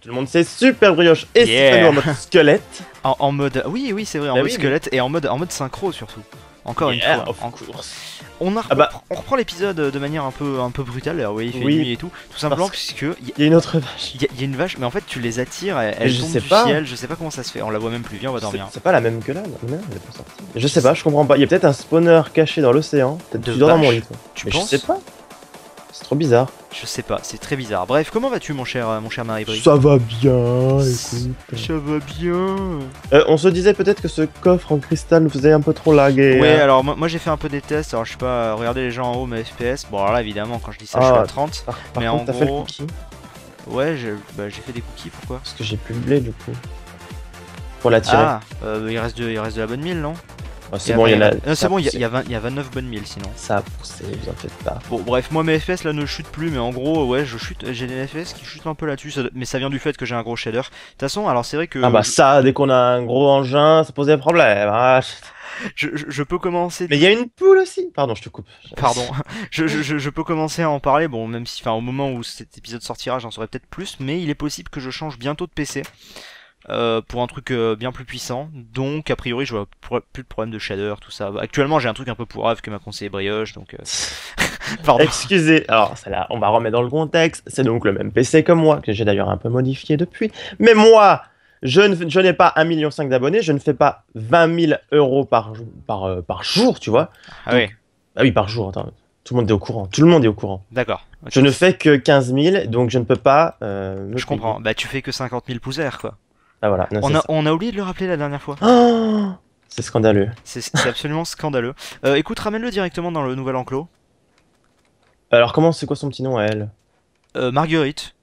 tout le monde c'est Super Brioche et en mode squelette. En, mode. Oui, oui, c'est vrai, en bah mode squelette et en mode, en mode synchro surtout. Encore une fois. En course. Ah bah. On, reprend l'épisode de manière un peu, un peu brutale, alors oui, il fait nuit et tout, tout simplement parce que il y, a une autre vache. Il y, a une vache, mais en fait tu les attires, elles du ciel, je sais pas comment ça se fait, on la voit même plus, viens on va dormir. C'est pas la même que là, elle pas sortie. Je sais pas, je comprends pas, il y a peut-être un spawner caché dans l'océan, peut-être tu dors dans mon lit. Tu je sais pas c'est trop bizarre. Je sais pas, c'est très bizarre. Bref, comment vas-tu mon cher, euh, mon cher marie Ça va bien, écoute. Ça va bien. Euh, on se disait peut-être que ce coffre en cristal nous faisait un peu trop laguer. Ouais, hein. alors moi, j'ai fait un peu des tests, alors je sais pas, euh, regardez les gens en haut, mes FPS. Bon alors là évidemment quand je dis ça je suis à 30. Ah, mais en gros... Ouais, bah, j'ai fait des cookies, pourquoi Parce que j'ai plus du coup. Pour tirer. Ah, il, reste de, il reste de la bonne mille, non c'est bon, il y a. c'est 29 bonnes milles sinon. Ça a poussé, vous en faites pas. Bon, bref, moi mes FPS là ne chute plus, mais en gros, ouais, je chute, j'ai des FPS qui chutent un peu là-dessus, mais ça vient du fait que j'ai un gros shader. De toute façon, alors c'est vrai que. Ah bah ça, dès qu'on a un gros engin, ça pose des problèmes. je, peux commencer. Mais il y a une poule aussi. Pardon, je te coupe. Pardon. je, je, peux commencer à en parler. Bon, même si, enfin, au moment où cet épisode sortira, j'en saurai peut-être plus. Mais il est possible que je change bientôt de PC. Euh, pour un truc euh, bien plus puissant. Donc, a priori, je vois plus de problème de shader, tout ça. Actuellement, j'ai un truc un peu pourrave que m'a conseillé Brioche, donc. Euh, Excusez, alors là, on va remettre dans le contexte. C'est donc le même PC que moi, que j'ai d'ailleurs un peu modifié depuis. Mais moi, je, n'ai pas 1,5 million d'abonnés, je ne fais pas 20 000 euros par, par, jour, tu vois. Ah oui. Ah oui, par jour, Tout le monde est au courant. Tout le monde est au courant. D'accord. Je ne fais que 15 000, donc je ne peux pas. je comprends. Bah, tu fais que 50 000 quoi. Ah, on, a, oublié de le rappeler la dernière fois. Oh c'est scandaleux. C'est absolument scandaleux. Euh, écoute, ramène-le directement dans le nouvel enclos. Alors comment c'est quoi son petit nom à elle euh, Marguerite.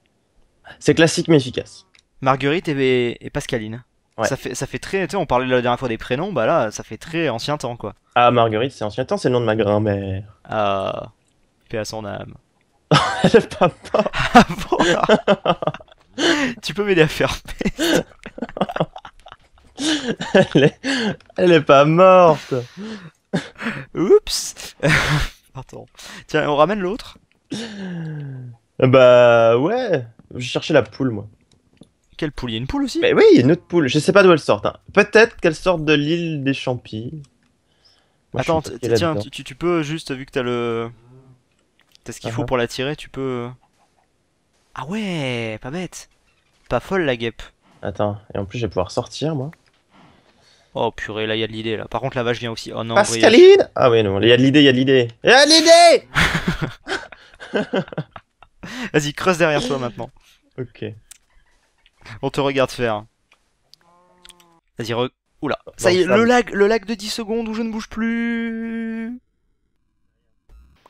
C'est classique mais efficace. Marguerite et, Pascaline. Ça, fait, très. on parlait la dernière fois des prénoms, bah là, ça fait très ancien temps quoi. Ah, Marguerite, c'est ancien temps, c'est le nom de ma grand-mère. Ah, paix à son âme. Elle ah, Tu peux m'aider à faire elle, est... elle est pas morte Oups Pardon. Tiens, on ramène l'autre Bah ouais Je cherchais la poule, moi. Quelle poule Il y a une poule aussi Mais oui, il une autre poule. Je sais pas d'où elle sort. Hein. Peut-être qu'elle sort de l'île des Champis. Attends, tiens, tu, peux juste, vu que t'as le... T'as ce qu'il faut uh-huh. pour la tirer, tu peux... Euh, ah ouais, pas bête Pas folle la guêpe Attends, et en plus, je vais pouvoir sortir, moi. Oh purée, là, il y a de l'idée, là. Par contre, la vache vient aussi. Oh non, Pascaline Ah oui, non, il y a de l'idée, il y a de l'idée. Il de l'idée Vas-y, creuse derrière toi maintenant. Ok. On te regarde faire. Vas-y, re... Oula. Ça y est, le lag, le lag de 10 secondes où je ne bouge plus.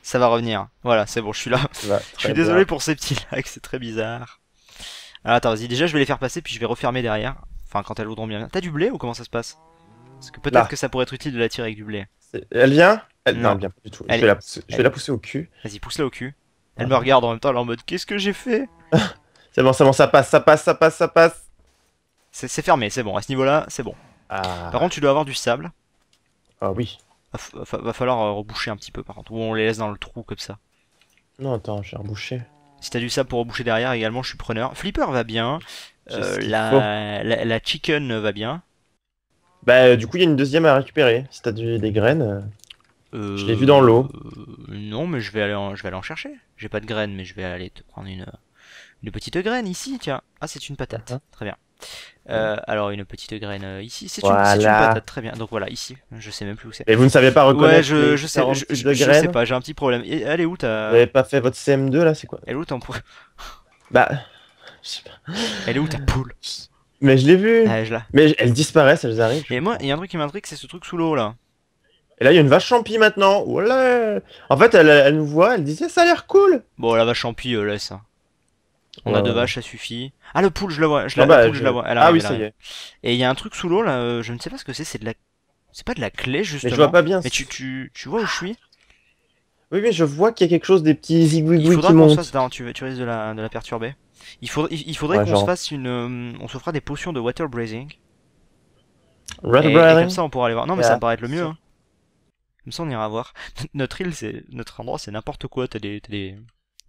Ça va revenir. Voilà, c'est bon, je suis là. je suis désolé pour ces petits lags, c'est très bizarre. Alors ah, attends, vas-y, déjà je vais les faire passer, puis je vais refermer derrière. Enfin, quand elles voudront bien. T'as du blé ou comment ça se passe Parce que peut-être que ça pourrait être utile de la tirer avec du blé. Elle vient Non. elle vient pas du tout. Je, vais la... pousser au cul. Vas-y, pousse-la au cul. Elle me regarde en même temps, elle est en mode Qu'est-ce que j'ai fait C'est bon, c'est bon, ça passe, ça passe, ça passe, ça passe. C'est fermé, c'est bon. À ce niveau-là, c'est bon. Ah. Par contre, tu dois avoir du sable. Ah oui. Va, falloir euh, reboucher un petit peu, par contre. Ou on les laisse dans le trou comme ça. Non, attends, j'ai rebouché. Si t'as du ça pour reboucher derrière également, je suis preneur. Flipper va bien. Euh, la, la, chicken va bien. Bah, euh, du coup, il y a une deuxième à récupérer. Si t'as des graines. Euh, je l'ai vu dans l'eau. non, mais je vais aller en, je vais aller en chercher. J'ai pas de graines, mais je vais aller te prendre une, une petite graine ici, tiens. Ah, c'est une patate. Uh-huh. Très bien. Euh, alors une petite graine euh, ici, c'est une, patate, très bien. Donc voilà, ici, je sais même plus où c'est. Et vous ne savez pas reconnaître Ouais, je, sais, je, sais pas, j'ai un petit problème. elle est où ta... Vous avez pas fait votre CM2 là, c'est quoi Elle est où ta poule Bah, je sais pas. Elle est où ta poule Mais je l'ai vue ah, Mais elle disparaît, elles disparaissent, arrive arrivent. Et moi, il y a un truc qui m'intrigue, c'est ce truc sous l'eau là. Et là, il y a une vache champi maintenant. Voilà. En fait, elle, nous voit, elle disait ça a l'air cool. Bon, la vache champi, euh, laisse. Hein. On a deux vaches, ça suffit. Ah, le poule, je la vois. Je la, vois, ah, bah, je... la vois. ah oui, ça y est. Et il y a un truc sous l'eau, là, euh, je ne sais pas ce que c'est, c'est de la... C'est pas de la clé, justement. Mais vois pas bien. Mais tu, tu, tu vois où je suis Oui, mais je vois qu'il y a quelque chose, des petits zigouigouis qui montent. tu, tu risques de la, de la perturber. Il, faut, il, faudrait qu'on se fasse une... Euh, on se fera des potions de water brazing. et, comme ça, on pourra aller voir. Non, mais ça me paraît être le mieux. Hein. Comme ça, on ira voir. notre île, c'est... Notre endroit, c'est n'importe quoi. T'as des... T'as des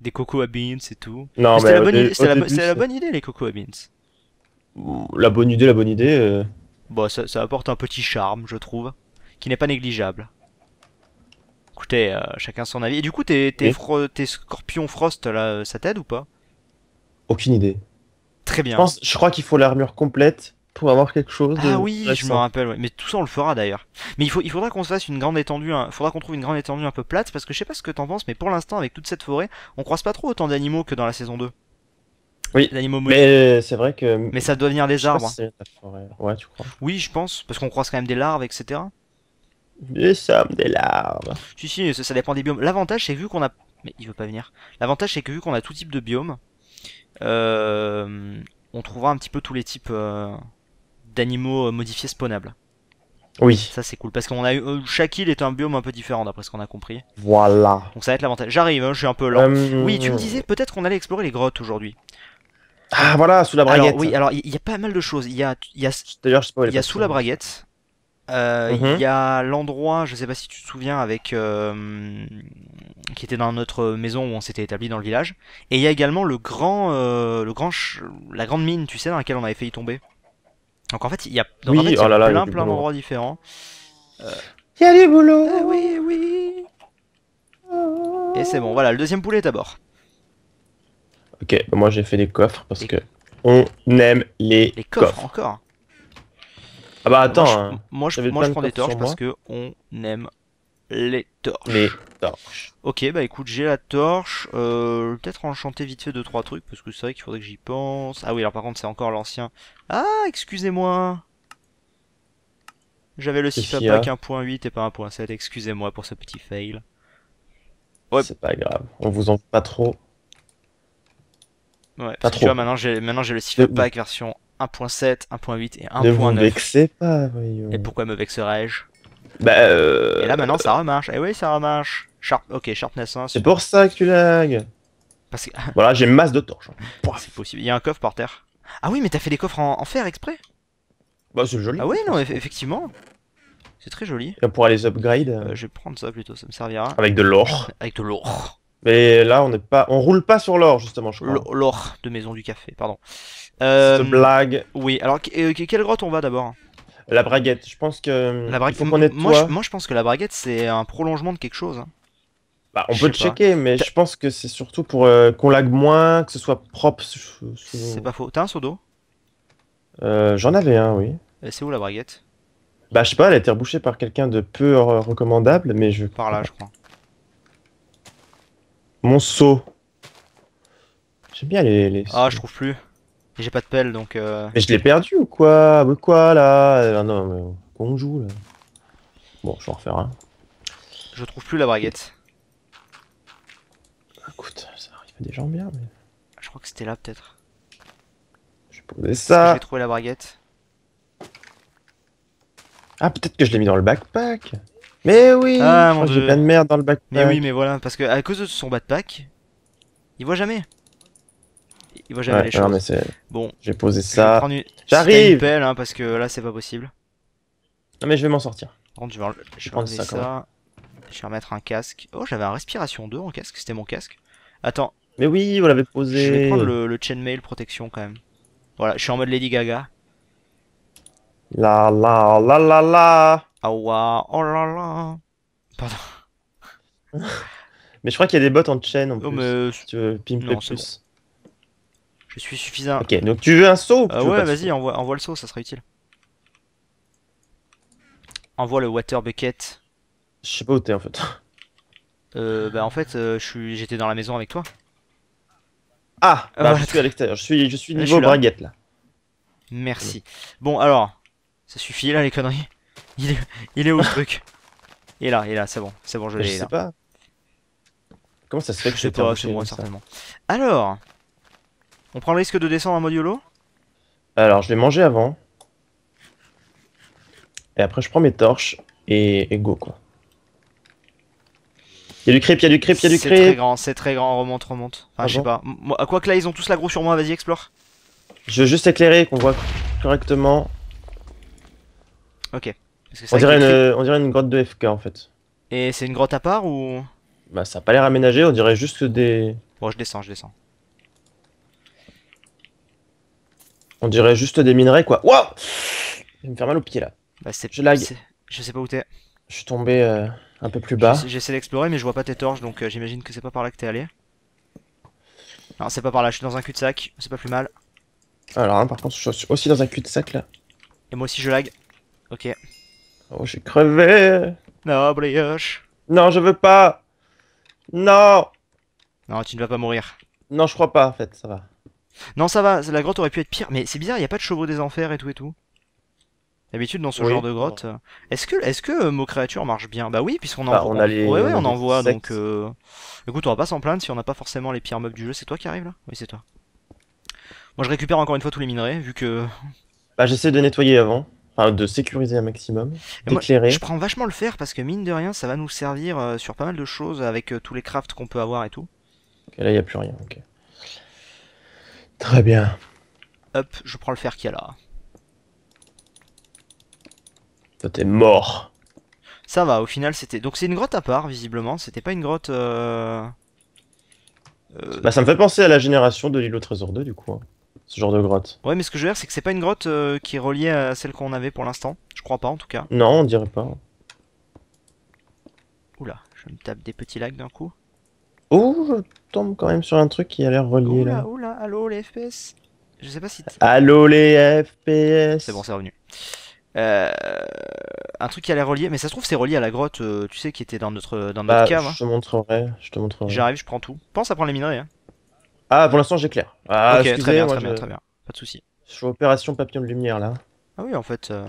des cocoa beans et tout. Non, la, bonne idée, la, bonne idée, les cocoa beans. La bonne idée, la bonne idée. Bon, ça, apporte un petit charme, je trouve, qui n'est pas négligeable. Écoutez, euh, chacun son avis. Et du coup, tes, tes, scorpions frost, là, ça t'aide ou pas Aucune idée. Très bien. je crois qu'il faut l'armure complète pour avoir quelque chose. Ah oui, je me rappelle. Mais tout ça, on le fera d'ailleurs. Mais il faut, il faudra qu'on se fasse une grande étendue. il Faudra qu'on trouve une grande étendue un peu plate parce que je sais pas ce que t'en penses, mais pour l'instant, avec toute cette forêt, on croise pas trop autant d'animaux que dans la saison 2. Oui, d'animaux mais euh, c'est vrai que. Mais ça doit venir des arbres. Hein. Oui, je pense, parce qu'on croise quand même des larves, etc. Nous sommes des larves. Si, si, ça, dépend des biomes. L'avantage, c'est vu qu'on a. Mais il veut pas venir. L'avantage, c'est que vu qu'on a tout type de biome, euh, on trouvera un petit peu tous les types. Euh, d'animaux euh, modifiés spawnables. Oui. Ça c'est cool parce qu'on a eu chaque euh, île est un biome un peu différent d'après ce qu'on a compris. Voilà. Donc ça va être l'avantage. J'arrive, hein, je suis un peu lent. Euh, oui, tu me disais peut-être qu'on allait explorer les grottes aujourd'hui. Ah voilà, sous la braguette. Alors, oui, alors il y, a pas mal de choses. Il y a, il y sous la braguette. Il mhm. y a l'endroit, je sais pas si tu te souviens, avec qui était dans notre maison où on s'était établi dans le village. Et il y a également le grand, le grand, la grande mine, tu sais, dans laquelle on avait failli tomber. Donc en fait, il y a, plein, plein d'endroits différents. Euh, il y a du boulot eh Oui, eh oui Et c'est bon, voilà, le deuxième poulet est à Ok, bah, moi j'ai fait des coffres parce que on aime les, les coffres, encore Ah bah attends, moi je, hein. moi, je, moi, je prends des torches parce que on aime les torches. Les torches. Ok, bah écoute, j'ai la torche. Euh, peut-être enchanter vite fait deux trois trucs parce que c'est vrai qu'il faudrait que j'y pense. Ah oui, alors par contre, c'est encore l'ancien. Ah, excusez-moi. J'avais le sifa pack 1.8 et pas 1.7. Excusez-moi pour ce petit fail. C'est pas grave. On vous en pas trop. Ouais, parce que tu vois, maintenant j'ai le sifa pack version 1.7, 1.8 et 1.9. Ne vous vexez pas, voyons. Et pourquoi me vexerais-je bah, euh... Et là maintenant ça remarche. Eh oui, ça remarche. Sharp... Ok, sharpness 1. C'est pour ça que tu lags. Parce que... voilà, j'ai masse de torches. C'est possible. Il y a un coffre par terre. Ah oui, mais t'as fait des coffres en, fer exprès Bah, c'est joli. Ah oui, non, effectivement. C'est très joli. On pour les upgrade. Euh, je vais prendre ça plutôt, ça me servira. Avec de l'or. Avec de l'or. Mais là, on n'est pas, on roule pas sur l'or justement, je crois. L'or de Maison du Café, pardon. Euh... une blague. Oui. Alors, euh, quelle grotte on va d'abord la braguette, je pense que. La braguette, moi, moi, je pense que la braguette, c'est un prolongement de quelque chose. Hein. Bah, on peut peut checker, mais je pense que c'est surtout pour euh, qu'on lague moins, que ce soit propre. C'est pas faux. T'as un seau d'eau euh, J'en avais un, oui. Euh, c'est où la braguette Bah, je sais pas, elle a été rebouchée par quelqu'un de peu recommandable, mais je. Par là, je crois. Mon seau. J'aime bien les... Ah, je trouve plus. J'ai pas de pelle donc. Euh... Mais je l'ai perdu ou quoi quoi là ah Non, mais joue là Bon, je vais en refaire un. Je trouve plus la braguette. Écoute, ça arrive à des gens bien, mais. Je crois que c'était là peut-être. Je vais poser ça. J'ai trouvé la braguette. Ah, peut-être que je l'ai mis dans le backpack. Mais oui Ah, mon J'ai plein de merde dans le backpack. Mais oui, mais voilà, parce que à cause de son backpack, il voit jamais bon, j'ai posé ça. J'arrive. Hein, parce que là c'est pas possible. Non mais je vais m'en sortir. je vais, je vais ça. ça. Je vais remettre un casque. Oh, j'avais un respiration 2 en casque, c'était mon casque. Attends. Mais oui, on l'avait posé. Je vais prendre le, chainmail protection quand même. Voilà, je suis en mode Lady Gaga. La la la la la. Ah ouah, oh la la. Pardon. mais je crois qu'il y a des bottes en chaîne en oh, Mais... Si tu veux pimper plus. Je suis suffisant. Ok, donc tu veux un saut euh, Ouais, vas-y, envoie, envoie le saut, ça sera utile. Envoie le water bucket. Je sais pas où t'es en fait. Euh, bah en fait, euh, suis j'étais dans la maison avec toi. Ah, bah, je suis à l'extérieur, je suis, je suis niveau là. braguette là. Merci. Bon alors, ça suffit là les conneries. Il est, il est où truc Il est là, il est là, c'est bon, c'est bon, je bah, l'ai. Je sais pas. Comment ça se fait que je sais pas, moi certainement. Alors, on prend le risque de descendre mode YOLO Alors, je vais manger avant. Et après, je prends mes torches et, go, quoi. Il y a du creep, il y a du creep, il y a du creep. C'est très grand, c'est très grand, remonte, remonte. Enfin, ah je sais pas. À quoi que là, ils ont tous la l'aggro sur moi, vas-y, explore. Je veux juste éclairer, qu'on voit correctement. Ok. on, dirait une, on dirait une grotte de FK en fait. Et c'est une grotte à part ou Bah ça a pas l'air aménagé, on dirait juste des... Bon je descends, je descends. On dirait juste des minerais, quoi. Waouh Je vais me faire mal au pied, là. Bah, c'est... Je lag. Je sais pas où t'es. Je suis tombé euh, un peu plus bas. J'essaie d'explorer, mais je vois pas tes torches, donc euh, j'imagine que c'est pas par là que t'es allé. Non, c'est pas par là, je suis dans un cul-de-sac, c'est pas plus mal. Alors, hein, par contre, je suis aussi dans un cul-de-sac, là. Et moi aussi, je lag. Ok. Oh, j'ai crevé Non, brioche Non, je veux pas Non Non, tu ne vas pas mourir. Non, je crois pas, en fait, ça va. Non, ça va, la grotte aurait pu être pire, mais c'est bizarre, il n'y a pas de chevaux des enfers et tout et tout. D'habitude, dans ce genre de grotte. Euh, est-ce que, est-ce que euh, mot créature marche bien Bah oui, puisqu'on en, bah, on, on, a les... on, donc. Euh, écoute, on va pas s'en plaindre si on n'a pas forcément les pires meubles du jeu. C'est toi qui arrive là Oui, c'est toi. Moi, je récupère encore une fois tous les minerais, vu que. Bah, j'essaie de nettoyer avant. Enfin, de sécuriser un maximum, d'éclairer. Je prends vachement le fer parce que mine de rien, ça va nous servir sur pas mal de choses avec tous les crafts qu'on peut avoir et tout. Ok, là, il n'y a plus rien, ok. Très bien. Hop, je prends le fer qu'il y a là. t'es mort. Ça va, au final, c'était... Donc c'est une grotte à part, visiblement. C'était pas une grotte... Euh... euh bah, ça me fait penser à la génération de l'îlot trésor 2, du coup. Hein. Ce genre de grotte. Ouais, mais ce que je veux dire, c'est que c'est pas une grotte euh, qui est reliée à celle qu'on avait pour l'instant. Je crois pas, en tout cas. Non, on dirait pas. Oula, je me tape des petits lags d'un coup. Oh, je tombe quand même sur un truc qui a l'air relié Oh là. Oula, allô les FPS Je sais pas si. Allô les FPS C'est bon, c'est revenu. Euh, un truc qui a l'air relié, mais ça se trouve c'est relié à la grotte, euh, tu sais, qui était dans notre dans bah, cave. Hein. Je te montrerai, je te montrerai. J'arrive, je prends tout. Pense à prendre les minerais. Hein. Ah, pour l'instant j'éclaire. Ah, ok, très bien, très, bien, très bien, pas de souci. Je opération papillon de lumière là. Ah oui, en fait, euh,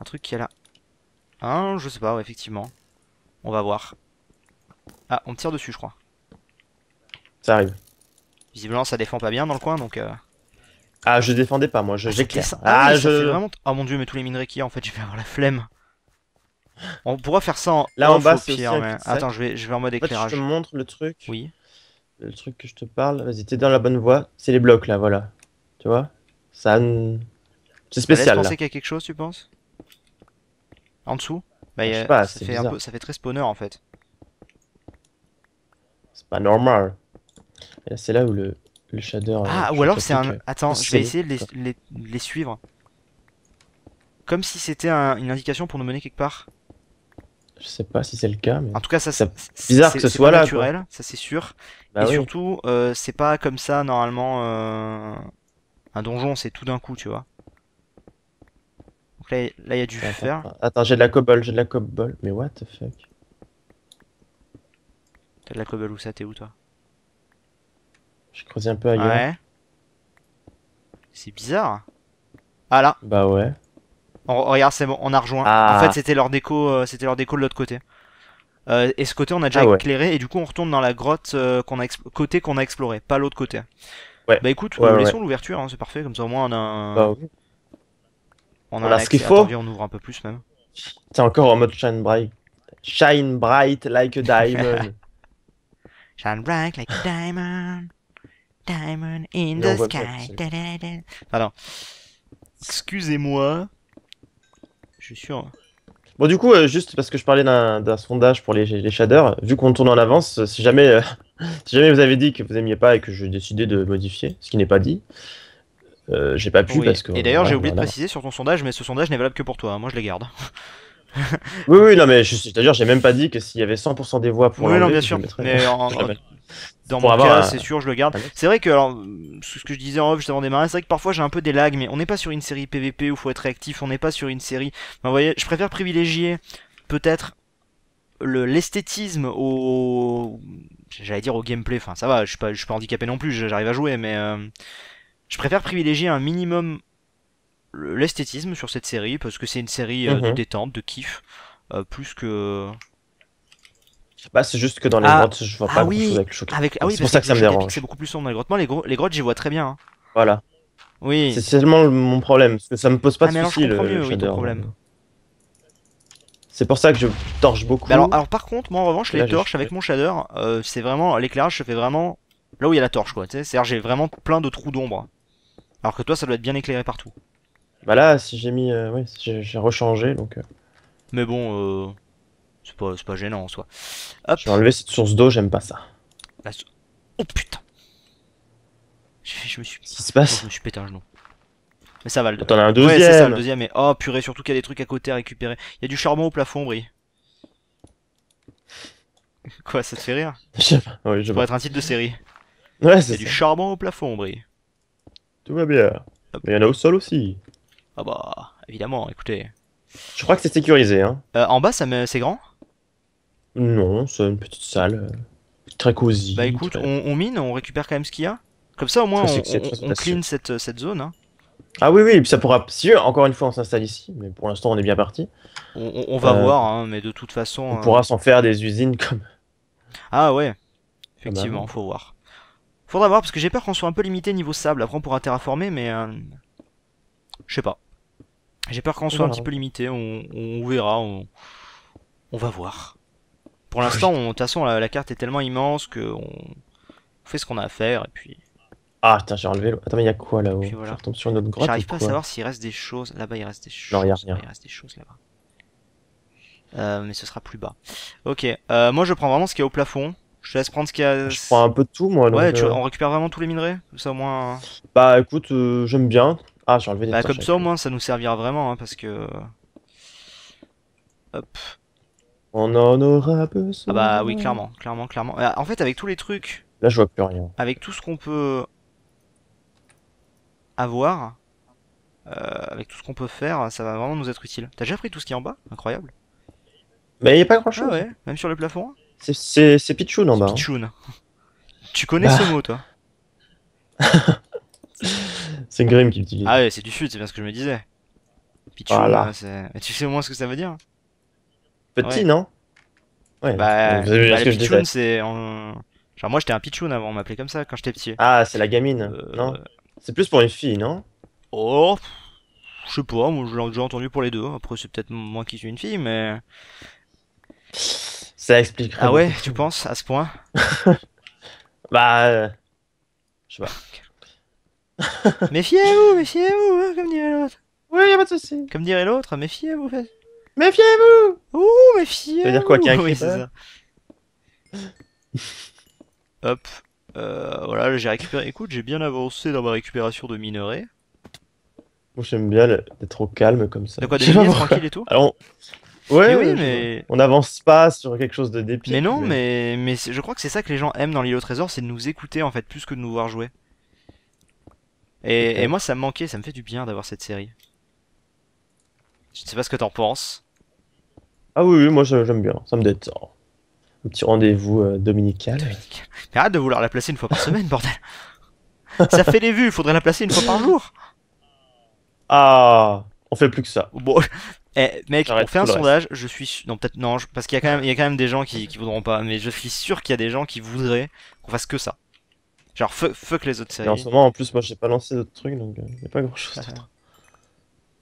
un truc qui a là. Ah, hein, je sais pas, effectivement. On va voir. Ah, on tire dessus, je crois. Ça arrive. Visiblement, ça défend pas bien dans le coin, donc. Euh... Ah, je défendais pas moi, j'éclaire. Je... Ah, ah, ah je. Oh mon dieu, mais tous les minerais qu'il y a, en fait, je vais avoir la flemme. On pourra faire ça en là en bas. c'est Attends, je vais, je vais en mode éclairage. je te montre le truc. Oui. Le truc que je te parle, vas-y, t'es dans la bonne voie. C'est les blocs là, voilà. Tu vois Ça. C'est spécial. Tu qu'il y a quelque chose, tu penses En dessous bah, je sais pas, ça fait, ça fait très spawner en fait. C'est pas normal. C'est là où le, le shader. Euh, ah, ou alors c'est un. Euh, attends, je vais essayer de les, les, suivre. Comme si c'était une indication pour nous mener quelque part. Je sais pas si c'est le cas. Mais... En tout cas, ça c'est bizarre que ce soit là. naturel, ça c'est sûr. Bah Et surtout, euh, c'est pas comme ça normalement. Un donjon, c'est tout d'un coup, tu vois. Donc là, il y a du attends, fer. Attends, j'ai de la cobble, j'ai de la cobble. Mais what the fuck T'as de la cobble ou ça T'es où toi je creusais un peu ailleurs. Ouais. C'est bizarre. Ah là. Bah ouais. regarde, c'est bon, on a rejoint. En ah. fait, c'était leur déco, euh, c'était leur déco de l'autre côté. Euh, et ce côté, on a déjà ah éclairé et du coup, on retourne dans la grotte euh, qu'on a côté qu'on a exploré, pas l'autre côté. Ouais. Bah écoute, ouais, laissons l'ouverture, hein, c'est parfait. Comme ça, au moins, on a. Un... Bah, On a ce qu'il faut. on ouvre un peu plus même. c'est encore en mode shine bright, shine bright like a diamond. shine bright like a diamond. Diamond in the sky. Pardon. Excusez-moi. Je suis sûr Bon, du coup, euh, juste parce que je parlais d'un sondage pour les, les shaders, vu qu'on tourne en avance, euh, si jamais, euh, jamais vous avez dit que vous n'aimiez pas et que je décidé de modifier, ce qui n'est pas dit, j'ai pas pu parce que. Et d'ailleurs, j'ai oublié de préciser sur ton sondage, mais ce sondage n'est valable que pour toi. Hein. Moi, je les garde. oui, oui, non, mais c'est-à-dire, j'ai même pas dit que s'il y avait 100% des voix pour. Oui, non, bien sûr. Mais en, dans mon cas, c'est sûr, je le garde. C'est vrai que, alors, ce que je disais en off juste avant de démarrer, c'est vrai que parfois j'ai un peu des lags, mais on n'est pas sur une série PVP où faut être réactif, on n'est pas sur une série. vous voyez, je préfère privilégier peut-être l'esthétisme au, j'allais dire au gameplay. Enfin, ça va, je suis pas, suis pas handicapé non plus, j'arrive à jouer, mais euh, je préfère privilégier un minimum l'esthétisme sur cette série parce que c'est une série euh, de mhm. détente, de kiff, euh, plus que bah, c'est juste que dans les ah. grottes, je vois ah pas oui, avec le Ah oui, c'est pour ça que, ça me dérange. C'est beaucoup plus sombre dans les grottes. Moi, les, grottes, j'y vois très bien. Hein. Voilà. Oui. C'est seulement mon problème, parce que ça me pose pas ah, de soucis le, problème. C'est pour ça que je torche beaucoup. alors, alors, par contre, moi en revanche, les torches avec mon shader, euh, c'est vraiment l'éclairage se fait vraiment là où il y a la torche quoi. C'est-à-dire j'ai vraiment plein de trous d'ombre. Alors que toi, ça doit être bien éclairé partout. Bah là, si j'ai mis, euh, oui, j'ai rechangé donc. Euh. Mais bon, euh, c'est pas, gênant en soi. Hop. enlevé cette source d'eau, j'aime pas ça. oh putain je, me suis... Qu'est-ce qui se passe oh, Je me suis pété un genou. Mais ça va le. T'en as un deuxième Ouais, c'est ça le deuxième, mais oh purée, surtout qu'il y a des trucs à côté à récupérer. Il y a du charbon au plafond, Brie. Quoi, ça te fait rire Je sais je Pour être un titre de série. Ouais, c'est Il y du charbon au plafond, Brie. Tout va bien. Mais il y en a au sol aussi. Ah bah, évidemment, écoutez. Je crois que c'est sécurisé, hein. Euh, en bas, ça me... c'est grand non, c'est une petite salle euh, très cosy. Bah écoute, on, mine, on récupère quand même ce qu'il y a. Comme ça, au moins, on, clean cette, zone. Hein. Ah oui, oui, et puis ça pourra. Si encore une fois, on s'installe ici, mais pour l'instant, on est bien parti. On, va euh, voir, hein, mais de toute façon. On euh, pourra s'en faire des usines comme. Ah ouais, effectivement, faut voir. Faudra voir, parce que j'ai peur qu'on soit un peu limité niveau sable. Après, on pourra terraformer, mais. Je sais pas. J'ai peur qu'on soit un petit peu limité, on, verra, on va voir. Pour ah l'instant, de toute façon, la, carte est tellement immense que qu'on fait ce qu'on a à faire et puis. Ah j'ai enlevé. Attends, mais il y a quoi là-haut Je retombe sur une autre grotte. J'arrive pas à savoir s'il reste des choses. Là-bas, il reste des choses. Non, reste des choses là-bas. Euh, mais ce sera plus bas. Ok, euh, moi je prends vraiment ce qu'il y a au plafond. Je te laisse prendre ce qu'il y a. Je prends un peu de tout, moi. Donc ouais, tu... Euh. on récupère vraiment tous les minerais Comme ça, au moins. Hein. Bah, écoute, euh, j'aime bien. Ah, j'ai enlevé des Bah, comme ça, au moins, ça nous servira vraiment, hein, parce que. Hop. On en aura besoin. Ah bah oui, clairement, clairement, clairement. Euh, en fait, avec tous les trucs. Là, je vois plus rien. Avec tout ce qu'on peut avoir, euh, avec tout ce qu'on peut faire, ça va vraiment nous être utile. T'as déjà pris tout ce qui est en bas Incroyable. Mais il a pas grand chose. Ah ouais, même sur le plafond. C'est Pichoun en bas. Hein. Pichoun. Tu connais ce bah. mot, toi C'est Grim qui l'utilise. Ah ouais, c'est du sud, c'est bien ce que je me disais. Pichoun, c'est... tu sais au moins ce que ça veut dire Petit, non Ouais. Bah, vous bah, c'est. Genre, moi, j'étais un pitchoun avant, on m'appelait comme ça quand j'étais petit. Ah, c'est la gamine, euh, non C'est plus pour une fille, non Oh, je sais pas, moi, j'ai entendu pour les deux. Après, c'est peut-être moi qui suis une fille, mais. Ça explique. Ah ouais, tu penses, à ce point Bah. Euh, je sais pas. méfiez-vous, méfiez-vous, hein, comme dirait l'autre. Oui, y a pas de soucis. Comme dirait l'autre, méfiez-vous, Méfiez-vous Ouh, méfiez-vous Ça veut dire quoi qu'il y Hop. Euh, voilà, j'ai récupéré... Écoute, j'ai bien avancé dans ma récupération de minerais. Moi, j'aime bien d'être au calme comme ça. De quoi, de tranquille et tout Alors, Ouais, mais oui, mais... On n'avance pas sur quelque chose de dépit. Mais non, mais, mais je crois que c'est ça que les gens aiment dans l'île au trésor, c'est de nous écouter, en fait, plus que de nous voir jouer. Et, et moi, ça me manquait, ça me fait du bien d'avoir cette série. Je ne sais pas ce que t'en penses. Ah oui, oui moi j'aime bien, ça me détend. Un petit rendez-vous euh, dominical. Mais arrête de vouloir la placer une fois par semaine, bordel. ça fait des vues, il faudrait la placer une fois par jour. Ah, on fait plus que ça. Bon, eh, mec, on fait un sondage. Je suis non peut-être non, parce qu'il y a quand même des gens qui voudront pas, mais je suis sûr qu'il y a des gens qui voudraient qu'on fasse que ça. Genre fuck, les autres séries. en ce moment, en plus, moi j'ai pas lancé d'autres trucs, donc il euh, y a pas grand chose. faire.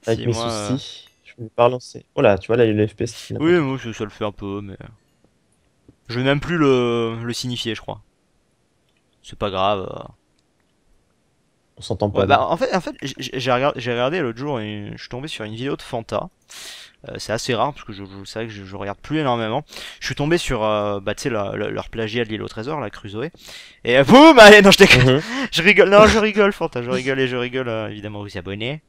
Avec mes soucis. Je vais pas relancer. Oh là, tu vois, là, il y a le FPS. Oui, moi, ça le fait un peu, mais. Euh, je vais même plus le, le signifier, je crois. C'est pas grave. Euh. On s'entend pas. Bah, en fait, en fait j'ai regardé, l'autre jour et je suis tombé sur une vidéo de Fanta. Euh, c'est assez rare parce que je, je sais que je, regarde plus énormément. Je suis tombé sur bah, tu sais leur plagiat de l'île au trésor, la Crusoe. Et boum, allez, non, je déconne. Mhm. je rigole, non, je rigole, Fanta, je rigole et je rigole évidemment vous abonnez.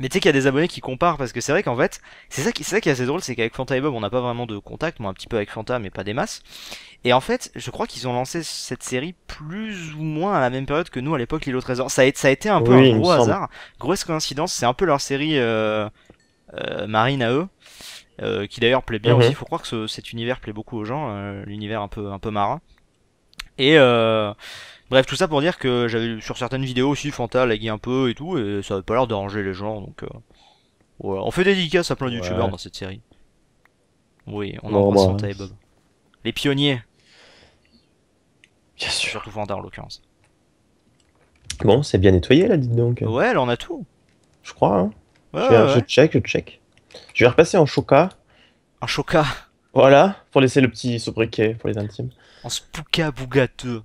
Mais tu sais qu'il y a des abonnés qui comparent parce que c'est vrai qu'en fait, c'est ça, qui, c'est ça qui est assez drôle, c'est qu'avec Fanta et Bob, on n'a pas vraiment de contact, moi un petit peu avec Fanta, mais pas des masses. Et en fait, je crois qu'ils ont lancé cette série plus ou moins à la même période que nous à l'époque L'île au trésor. Ça a, ça a été un peu un gros hasard, grosse coïncidence, c'est un peu leur série euh, euh, marine à eux. Euh, qui d'ailleurs plaît bien mhm. aussi. Il faut croire que cet univers plaît beaucoup aux gens, l'univers un peu un peu marin. Et euh, Bref, tout ça pour dire que j'avais sur certaines vidéos aussi Fanta lagué un peu et tout, et ça avait pas l'air d'arranger les gens, donc euh, On fait dédicace à plein de youtubeurs dans cette série. Oui, on embrasse bah, Fanta et Bob. Les pionniers. Bien sûr. Surtout Fanta en l'occurrence. Bon, c'est bien nettoyé là, dites donc. Ouais, là on a tout. Je crois, hein. Ouais, je, ouais. je, check, je check. Je vais repasser en choca. En choca Voilà, pour laisser le petit sobriquet pour les intimes. En spooka bougateux.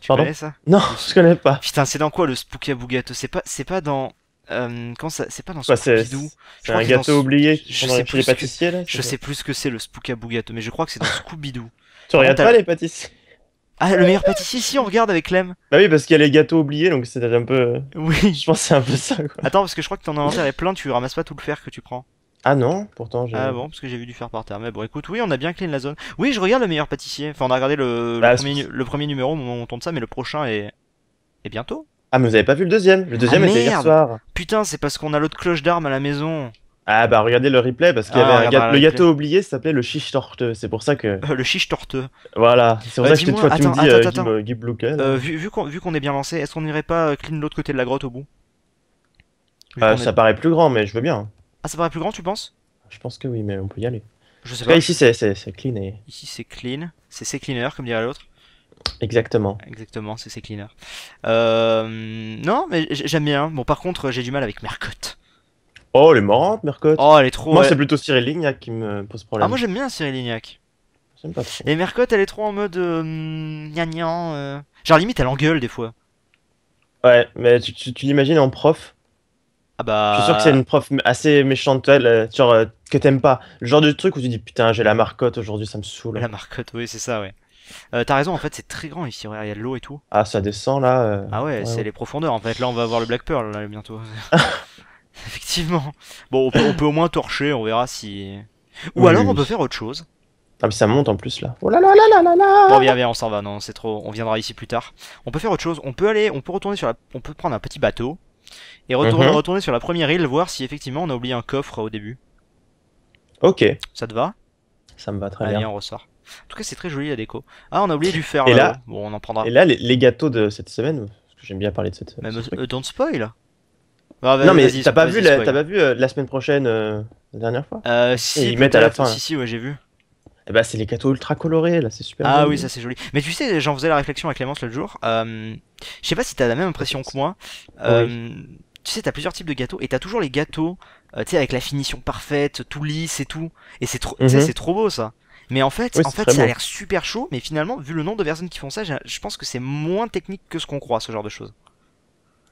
Tu connais ça Non, je connais pas. Putain, c'est dans quoi le spookabugato C'est pas, c'est pas dans. Euh, quand ça, c'est pas dans Scooby-Doo. c'est un gâteau oublié je sais plus les pâtissiers. Là, je sais plus ce que c'est le Spookabugato, mais je crois que c'est dans Scooby-Doo. tu regardes pas les pâtissiers Ah, le meilleur pâtissier, si on regarde avec Clem. Bah oui, parce qu'il y a les gâteaux oubliés, donc c'est un peu. Oui. Je pense que c'est un peu ça. Quoi. Attends, parce que je crois que ton inventaire est plein, tu ramasses pas tout le fer que tu prends. Ah non, pourtant j'ai. Ah bon, parce que j'ai vu du fer par terre. Mais bon, écoute, oui, on a bien clean la zone. Oui, je regarde le meilleur pâtissier. Enfin, on a regardé le, le, bah, premier, numéro on tourne ça, mais le prochain est. est bientôt. Ah, mais vous avez pas vu le deuxième Le ah, deuxième était hier soir. Putain, c'est parce qu'on a l'autre cloche d'armes à la maison. Ah bah regardez le replay parce qu'il y ah, avait un gâteau, le gâteau oublié s'appelait le chiche torteux, c'est pour ça que... le chiche torteux. Voilà, c'est pour bah, ça que tu, tu me dis Guy, vu, qu'on est bien lancé, est-ce qu'on irait pas euh, clean l'autre côté de la grotte au bout bah, ça paraît plus grand mais je veux bien. Ah, ça paraît plus grand, tu penses Je pense que oui, mais on peut y aller. Je sais pas. ici, c'est clean. Ici, c'est clean. C'est cleaner, comme dirait l'autre. Exactement. Exactement, c'est c'est cleaner. Euh... Non, mais j'aime bien. Bon, par contre, j'ai du mal avec Mercotte. Oh, elle est marrante, Mercotte. Oh, elle est trop. Moi, c'est plutôt Cyril Lignac qui me pose problème. Ah, moi, j'aime bien Cyril Lignac. J'aime Et Mercotte, elle est trop en mode. gagnant euh, euh. Genre, limite, elle engueule des fois. Ouais, mais tu l'imagines en prof ah bah... Je suis sûr que c'est une prof assez méchante, elle, genre euh, que t'aimes pas. Le genre de truc où tu dis putain, j'ai la marcotte aujourd'hui, ça me saoule. La marcotte, oui, c'est ça, ouais. Euh, t'as raison, en fait, c'est très grand ici. Regarde, il y a de l'eau et tout. Ah, ça descend là. Euh. Ah ouais, c'est les profondeurs en fait. Là, on va voir le Black Pearl là, bientôt. Effectivement. Bon, on peut, au moins torcher, on verra si. Ou alors, on peut faire autre chose. Ah, mais ça monte en plus là. Oh là là là là là Bon, viens, viens, on s'en va. Non, c'est trop. On viendra ici plus tard. On peut faire autre chose. On peut aller, on peut retourner sur la. On peut prendre un petit bateau et mhm. retourner, sur la première île, voir si effectivement on a oublié un coffre au début. Ok. Ça te va Ça me va très Allez, on ressort. En tout cas, c'est très joli la déco. Ah, on a oublié du fer et là. bon, on en prendra. Et là, les, gâteaux de cette semaine, parce que j'aime bien parler de cette semaine. Euh, don't spoil ah, bah, Non, mais t'as pas, vu euh, la semaine prochaine, euh, la dernière fois euh, si, Ils mettent à la fin. Si, si, ouais, j'ai vu eh ben, c'est les gâteaux ultra colorés, là, c'est super. Ah oui, ça c'est joli. Mais tu sais, j'en faisais la réflexion avec Clémence le jour. Euh, je sais pas si t'as la même impression que moi. Euh, tu sais, t'as plusieurs types de gâteaux et t'as toujours les gâteaux, euh, tu sais, avec la finition parfaite, tout lisse et tout. Et c'est trop, mhm. c'est trop beau ça. Mais en fait, en fait, ça a l'air super chaud. Mais finalement, vu le nombre de personnes qui font ça, je pense que c'est moins technique que ce qu'on croit, ce genre de choses.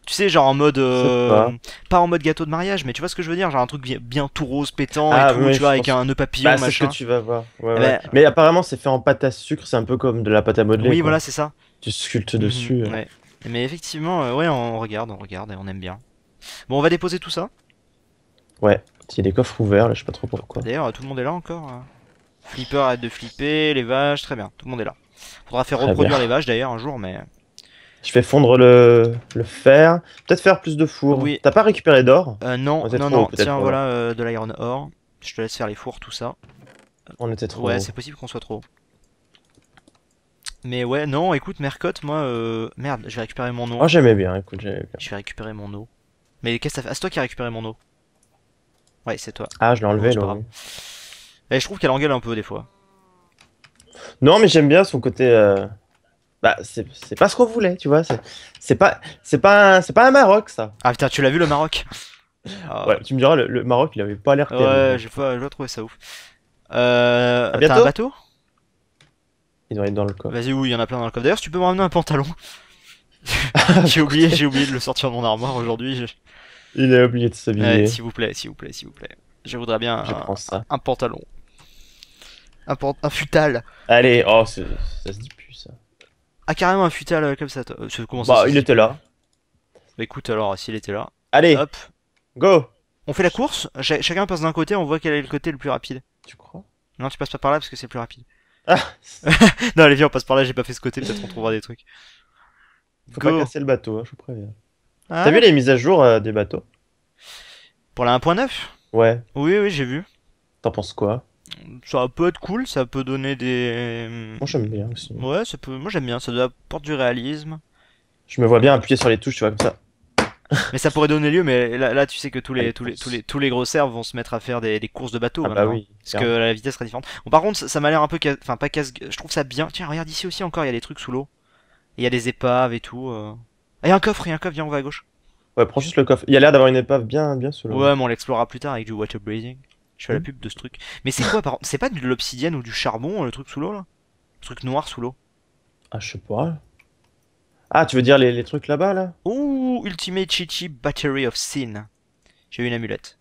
Tu sais, genre en mode. Euh, pas. en mode gâteau de mariage, mais tu vois ce que je veux dire Genre un truc bien, tout rose, pétant et ah, tout, tu vois, avec un nœud papillon, machin. C'est ce que tu vas voir. Ouais, eh ben, mais apparemment, c'est fait en pâte à sucre, c'est un peu comme de la pâte à modeler. Oui, voilà, c'est ça. Tu sculptes dessus. Mhm, euh. ouais. Mais effectivement, euh, ouais, on regarde, on regarde et on aime bien. Bon, on va déposer tout ça. Ouais, il y a des coffres ouverts, là, je sais pas trop pourquoi. D'ailleurs, tout le monde est là encore. Hein. Flipper arrête de flipper, les vaches, très bien, tout le monde est là. Faudra faire reproduire les vaches d'ailleurs un jour, mais. Je fais fondre le, fer. Peut-être faire plus de fours. Oui. T'as pas récupéré d'or euh, Non, non, non. Tiens, voilà euh, de l'iron ore. Je te laisse faire les fours, tout ça. On était trop. Ouais, c'est possible qu'on soit trop. Mais ouais, non, écoute, Mercotte, moi, euh... merde, j'ai récupéré mon eau. Oh, j'aimais bien, écoute, j'aimais bien. Je vais récupérer mon eau. Mais qu'est-ce que ça fait ah, c'est toi qui as récupéré mon eau. Ouais, c'est toi. Ah, je l'ai enlevé, l'eau Et eh, je trouve qu'elle engueule un peu des fois. Non, mais j'aime bien son côté. Euh bah, c'est pas ce qu'on voulait, tu vois. C'est pas, c'est pas, c'est pas un Maroc, ça. Ah putain, tu l'as vu le Maroc Ouais, tu me diras, le, Maroc, il avait pas l'air. Ouais, j'ai pas, trouver trouvé ça ouf. Euh, t'as un bateau Il doit être dans le coffre. Vas-y, oui, il y en a plein dans le coffre. D'ailleurs, tu peux me ramener un pantalon. j'ai oublié, j'ai oublié de le sortir de mon armoire aujourd'hui. Il a oublié de s'habiller. s'il vous plaît, s'il vous plaît, s'il vous plaît. Je voudrais bien un, pantalon. Un, un futal. Allez, oh, ça se dit plus. Ah, carrément un futal euh, comme ça, toi. Euh, bah, il était là. Bah, écoute, alors, s'il était là. Allez Hop Go On fait la course, chacun passe d'un côté, on voit quel est le côté le plus rapide. Tu crois Non, tu passes pas par là parce que c'est plus rapide. Ah Non, allez, viens, on passe par là, j'ai pas fait ce côté, peut-être on trouvera des trucs. Faut pas casser le bateau, hein, je vous préviens. Ah. T'as vu les mises à jour euh, des bateaux Pour la 1.9 Ouais. Oui, oui, j'ai vu. T'en penses quoi ça peut être cool, ça peut donner des. Euh, moi j'aime bien aussi. Ouais, ça peut... moi j'aime bien, ça apporte du réalisme. Je me vois bien appuyer sur les touches, tu vois, comme ça. mais ça pourrait donner lieu, mais là, tu sais que tous les, tous les, tous les, tous les gros serves vont se mettre à faire des, courses de bateau. Ah bah oui, parce que la vitesse serait différente. Bon, par contre, ça, m'a l'air un peu. Enfin, pas casse. Je trouve ça bien. Tiens, regarde ici aussi encore, il y a des trucs sous l'eau. Il y a des épaves et tout. Euh. Ah, il y a un coffre, il y a un coffre, viens, on va à gauche. Ouais, prends juste le coffre. Il y a l'air d'avoir une épave bien, bien sous l'eau. Ouais, mais on l'explorera plus tard avec du water breathing. Je fais la hmm. pub de ce truc. Mais c'est quoi, par C'est pas de l'obsidienne ou du charbon, euh, le truc sous l'eau, là Le truc noir sous l'eau Ah, je sais pas. Ah, tu veux dire les, trucs là-bas, là, Ouh, Ultimate Chichi Battery of Sin. J'ai eu une amulette.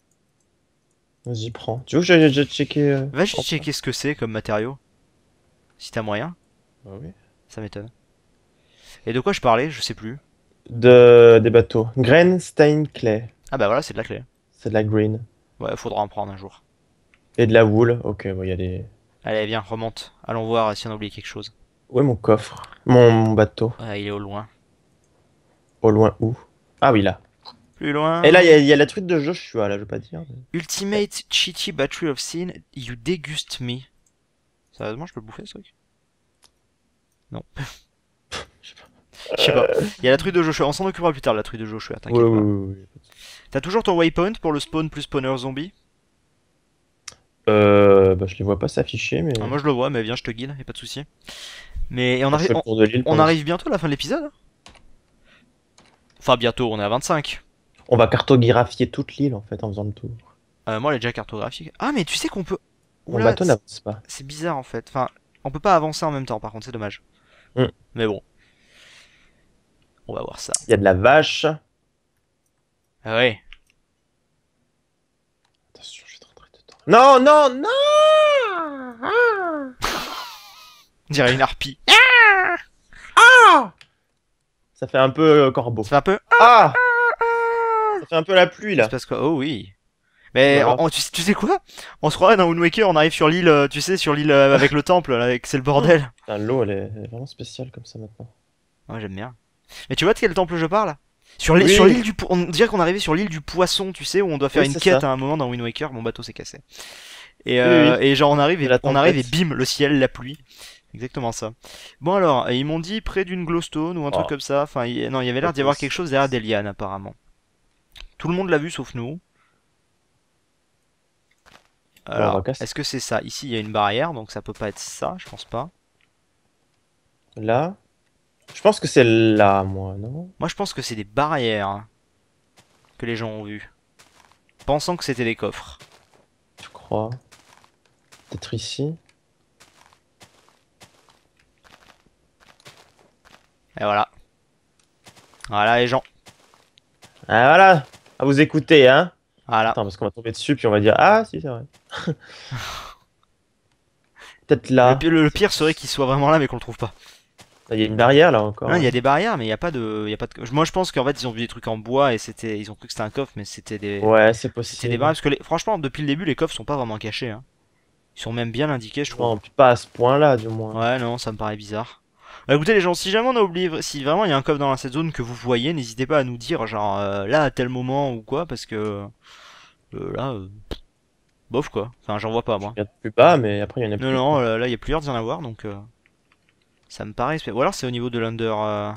Vas-y, prends. Tu veux que j'aille checker euh, Va juste checker ce que c'est comme matériau. Si t'as moyen. Bah oui. Ça m'étonne. Et de quoi je parlais Je sais plus. De... Des bateaux. Grain, stain, clay. Ah bah voilà, c'est de la clé. C'est de la green. Ouais, faudra en prendre un jour. Et de la wool, ok, bon, il y a des. Allez, viens, remonte. Allons voir si on a oublié quelque chose. Où est mon coffre mon, bateau Il est au loin. Au loin où Ah oui, là. Plus loin. Et là, il y, a la truite de Joshua, là, je veux pas dire. Ultimate Chitty Battery of Sin, you déguste me. Sérieusement, je peux bouffer ce truc Non. Je sais pas. Euh. Il y a la truite de Joshua. On s'en occupera plus tard, la truite de Joshua, t'inquiète pas. T'as toujours ton waypoint pour le spawn plus spawner zombie euh, bah, je les vois pas s'afficher, mais. Ah, moi je le vois, mais viens, je te guide, et pas de souci. Mais on, arrive, on, arrive bientôt à la fin de l'épisode hein. Enfin, bientôt, on est à 25. On va cartographier toute l'île en fait en faisant le tour. Euh, moi, elle est déjà cartographiée. Ah, mais tu sais qu'on peut. On bateau n'avance pas. C'est bizarre en fait. Enfin, on peut pas avancer en même temps, par contre, c'est dommage. Mm. Mais bon. On va voir ça. Il y a de la vache. Ah ouais. Non, non, non On dirait une harpie. Ah, Ça fait un peu euh, corbeau. Ça fait un peu... Ah, ah, Ça fait un peu la pluie, là. Parce que... Oh oui. Mais tu, sais quoi On se croirait dans Unwaker, on arrive sur l'île, euh, tu sais, sur l'île euh, avec le temple, là, c'est le bordel. L'eau, elle, est vraiment spéciale comme ça, maintenant. Ouais, j'aime bien. Mais tu vois de quel temple je parle sur l'île du on dirait qu'on arrivait sur l'île du poisson, tu sais, où on doit faire une quête à un moment dans Wind Waker, mon bateau s'est cassé. Et, euh, et genre on arrive et, on arrive et bim, le ciel, la pluie. Exactement ça. Bon alors, ils m'ont dit près d'une glowstone ou un truc oh. comme ça. Enfin, non, il y avait l'air d'y avoir quelque chose derrière des lianes apparemment. Tout le monde l'a vu sauf nous. Alors, est-ce que c'est ça Ici, il y a une barrière, donc ça peut pas être ça, je pense pas. Là je pense que c'est là, moi, non Moi, je pense que c'est des barrières que les gens ont vues, pensant que c'était des coffres. Je crois. Peut-être ici. Et voilà. Voilà les gens. Et ah, voilà, à vous écouter, hein. Voilà. Attends, parce qu'on va tomber dessus, puis on va dire Ah, si, c'est vrai. Peut-être là. Le, le pire serait qu'il soit vraiment là, mais qu'on le trouve pas. Il y a une barrière là encore. Non, il y a des barrières, mais il y a pas de, il y a pas de. Moi, je pense qu'en fait, ils ont vu des trucs en bois et c'était, ils ont cru que c'était un coffre, mais c'était des. Ouais, c'est possible. C'était des barrières parce que franchement, depuis le début, les coffres sont pas vraiment cachés. Hein. Ils sont même bien indiqués, je trouve. pas à ce point-là, du moins. Ouais, non, ça me paraît bizarre. Bah, écoutez les gens, si jamais on a oublié, si vraiment il y a un coffre dans cette zone que vous voyez, n'hésitez pas à nous dire, genre euh, là à tel moment ou quoi, parce que euh, là, euh, bof quoi. Enfin, j'en vois pas moi. Il a plus pas mais après il y en a plus. Non, non, là il y a plusieurs l'air d'y en avoir, donc. Ça me paraît... Ou alors c'est au niveau de l'under... Euh,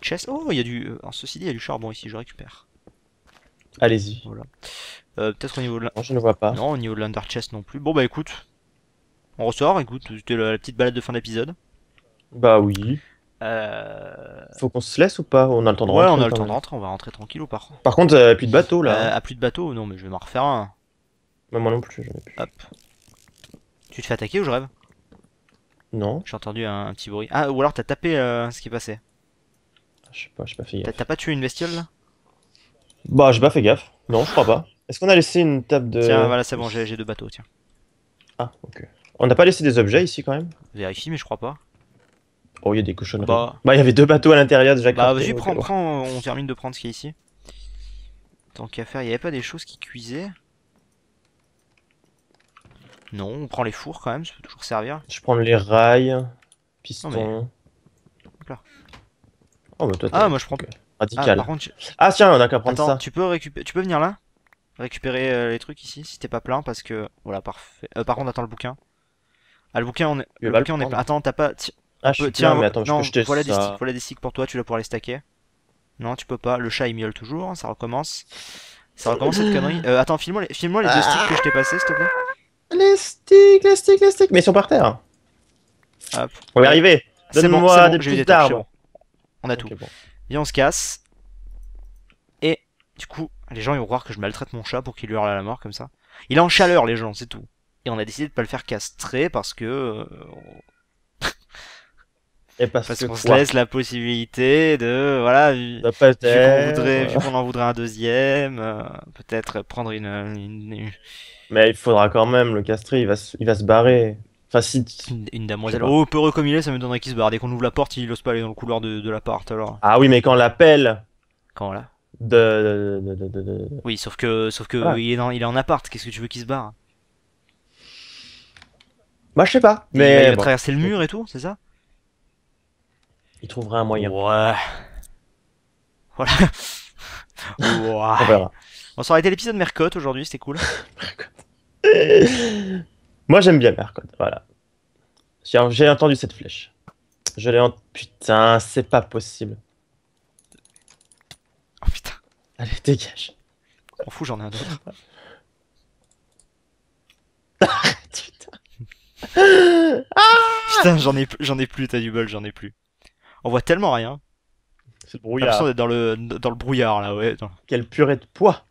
chest. Oh, il y a du... Euh, en ceci dit, il y a du charbon ici, je récupère. Allez-y. Voilà. Euh, peut-être au niveau de... je ne vois pas. Non, au niveau de l'under chest non plus. Bon bah écoute. On ressort, écoute. C'était la petite balade de fin d'épisode. Bah oui. Faut qu'on se laisse ou pas On a le temps de rentrer. Ouais, on a le temps de rentrer, on va rentrer tranquille ou par Par contre, à plus de bateau là. Hein. Euh, plus de bateau, non, mais je vais m'en refaire un. Bah, moi non plus, j'en ai plus. Hop. Tu te fais attaquer ou je rêve non. J'ai entendu un, petit bruit. Ah, ou alors t'as tapé euh, ce qui passait. Je sais pas, j'ai pas fait gaffe. T'as pas tué une bestiole là Bah, j'ai pas fait gaffe. Non, je crois pas. Est-ce qu'on a laissé une table de. Tiens, voilà, c'est bon, j'ai deux bateaux, tiens. Ah, ok. On n'a pas laissé des objets ici quand même Vérifie, mais je crois pas. Oh, il y des cochonneries. Bah. bah, il y avait deux bateaux à l'intérieur déjà. Bah, vas-y, prends, prends, on termine de prendre ce qu'il y a ici. Tant qu'à faire, il y avait pas des choses qui cuisaient non, on prend les fours quand même, ça peut toujours servir. Je prends les rails, pistons. Oh, toi, ah, moi je prends. Radical. Ah, ah, tiens, on a qu'à prendre ça. Tu peux, récupérer... tu peux venir là Récupérer euh, les trucs ici si t'es pas plein parce que. Voilà, parfait. Euh, par contre, attends le bouquin. Ah, le bouquin, on est, le bouquin, on est plein. Attends, t'as pas. Ah, je peux... tiens, mais attends, je peux voilà, ça. Des voilà sticks pour toi, tu vas pouvoir les stacker. Non, tu peux pas. Le chat il miaule toujours, hein, ça recommence. Ça recommence cette connerie. Euh, attends, filme-moi les, filme les deux ah. sticks que je t'ai passé, s'il te plaît sticks, les sticks Mais ils sont par terre. On va y arriver. Donne-moi bon, bon, des On a tout. Viens, on se casse. Et du coup, les gens ils vont croire que je maltraite mon chat pour qu'il hurle à la mort comme ça. Il est en chaleur, les gens, c'est tout. Et on a décidé de pas le faire castrer parce que euh, parce, qu'on se laisse la possibilité de, voilà, vu, qu'on en voudrait un deuxième, euh, peut-être prendre une, Mais il faudra quand même, le castré, il va, il va se barrer. Enfin, si. Une, demoiselle Oh, peureux comme il est, ça me donnerait qu'il se barre. Dès qu'on ouvre la porte, il n'ose pas aller dans le couloir de, de l'appart, alors. Ah oui, mais quand l'appelle. Quand là de, de, de, Oui, sauf que, sauf que il, est il est en appart, qu'est-ce que tu veux qu'il se barre Moi, bah, je sais pas, mais. Il va, traverser le mur et tout, c'est ça trouvera un moyen. Voilà. On verra. Bon, ça été l'épisode Mercotte aujourd'hui, c'était cool. Moi j'aime bien Mercotte, voilà. J'ai entendu cette flèche. Je l'ai entendu. Putain, c'est pas possible. Oh putain. Allez, dégage. On fout, j'en ai un autre. putain. j'en ai, j'en ai plus, t'as du bol, j'en ai plus on voit tellement rien. C'est le brouillard. l'impression d'être dans le, brouillard, là, ouais. Quelle purée de poids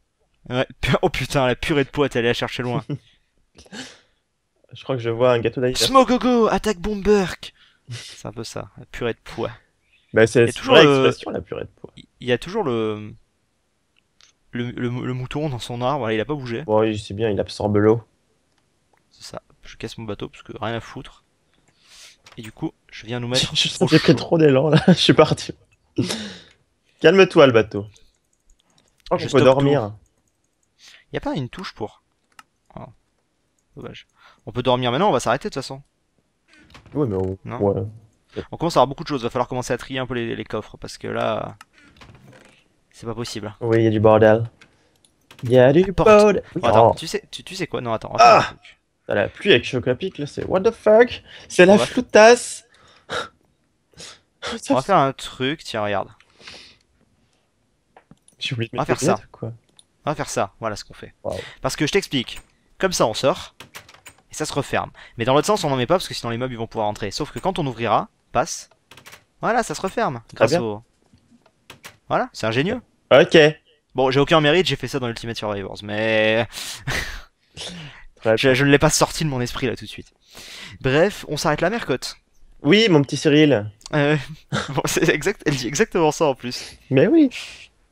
ouais. Oh putain, la purée de poids, t'es allé la chercher loin. je crois que je vois un gâteau d'anniversaire. Smogogo, attaque Bomberk C'est un peu ça, la purée de poids. Bah, c'est toujours expression, la purée de poids. Il y a toujours le... Le, mouton dans son arbre, il a pas bougé. Bon, oui, c'est bien, il absorbe l'eau. C'est ça, je casse mon bateau parce que rien à foutre. Et du coup, je viens nous mettre. J'ai pris trop d'élan là, je suis parti. Calme-toi le bateau. Oh, je peux dormir. Il Y a pas une touche pour. Ah, dommage. On peut dormir maintenant, on va s'arrêter de toute façon. Ouais, mais on. ouais. On commence à avoir beaucoup de choses, va falloir commencer à trier un peu les, coffres parce que là. C'est pas possible. Oui, il y a du bordel. Y'a y a du bordel. attends, oh. tu, sais, tu, sais quoi Non, attends la pluie avec Chocapic, là, c'est what the fuck C'est la va... floutasse On va faire un truc, tiens, regarde. On va faire ça. Quoi. On va faire ça, voilà ce qu'on fait. Parce que je t'explique, comme ça on sort, et ça se referme. Mais dans l'autre sens, on n'en met pas parce que sinon les mobs ils vont pouvoir entrer. Sauf que quand on ouvrira, passe, voilà, ça se referme. Grâce au. Voilà, c'est ingénieux. Ok. Bon, j'ai aucun mérite, j'ai fait ça dans Ultimate Survivors, mais. Je, ne l'ai pas sorti de mon esprit là tout de suite. Bref, on s'arrête la Mercotte. Oui, mon petit Cyril. Euh, bon, c'est exact, elle dit exactement ça en plus. Mais oui.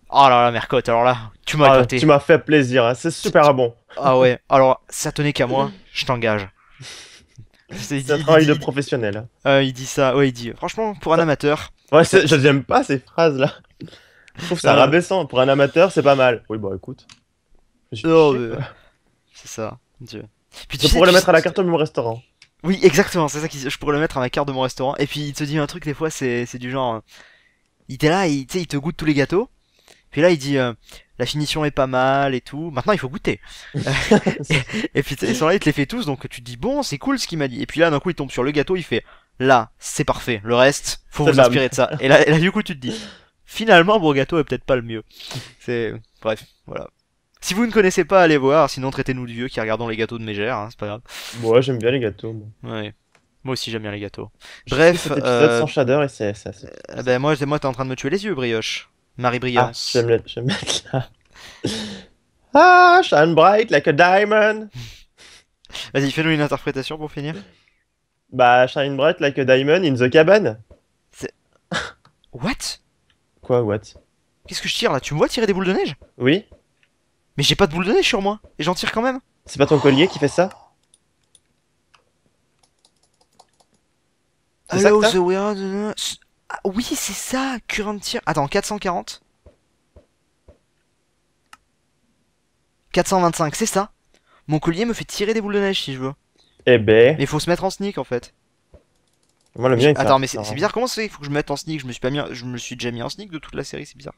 Oh là là, Mercotte, alors là, tu m'as ah, Tu m'as fait plaisir, hein, c'est super bon. Ah ouais, alors ça tenait qu'à moi, je t'engage. C'est un travail de professionnel. Euh, il dit ça, ouais, il dit. Franchement, pour un amateur. Ouais, je n'aime pas ces phrases-là. Je trouve ça euh. rabaissant. Pour un amateur, c'est pas mal. Oui, bon, bah, écoute. Non, C'est ça. Puis tu je pourrais le mettre à la carte de mon restaurant. Oui, exactement, c'est ça qui je pourrais le mettre à la carte de mon restaurant. Et puis il te dit un truc des fois, c'est du genre, euh, il était là, il, il te goûte tous les gâteaux. Puis là, il dit, euh, la finition est pas mal et tout. Maintenant, il faut goûter. et, puis là, il te les fait tous, donc tu te dis bon, c'est cool ce qu'il m'a dit. Et puis là, d'un coup, il tombe sur le gâteau, il fait, là, c'est parfait. Le reste, faut vous inspirer de ça. Et là, et là, du coup, tu te dis, finalement, mon gâteau est peut-être pas le mieux. C'est bref, voilà. Si vous ne connaissez pas, allez voir. Sinon, traitez-nous de vieux qui regardons les gâteaux de Mégère. Hein, c'est pas grave. Moi, j'aime bien les gâteaux. Moi. Moi aussi, j'aime bien les gâteaux. Bref. Euh, sans shader et c'est assez. Euh, ben, moi, moi t'es en train de me tuer les yeux, Brioche. Marie ah, Brioche. Ah, j'aime mettre là. ah, shine bright like a diamond. Vas-y, fais-nous une interprétation pour finir. Bah, shine bright like a diamond in the cabin. What Quoi, what Qu'est-ce que je tire là Tu me vois tirer des boules de neige Oui. Mais j'ai pas de boule de neige sur moi Et j'en tire quand même C'est pas ton collier qui fait ça ça euh, Ah, oui, c'est ça Current tir... Attends, 440 425, c'est ça Mon collier me fait tirer des boules de neige si je veux. Eh ben... Mais faut se mettre en sneak en fait. Moi, le Attends, mais c'est bizarre, comment c'est Faut que je me mette en sneak, je me suis pas mis... Je me suis déjà mis en sneak de toute la série, c'est bizarre.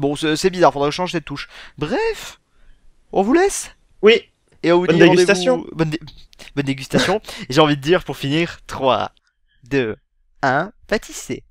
Bon, c'est bizarre, faudrait changer change cette touche. Bref, on vous laisse Oui. Et bonne dégustation. Bonne, dégustation, bonne dégustation. J'ai envie de dire pour finir 3, 2, 1, pâtissez.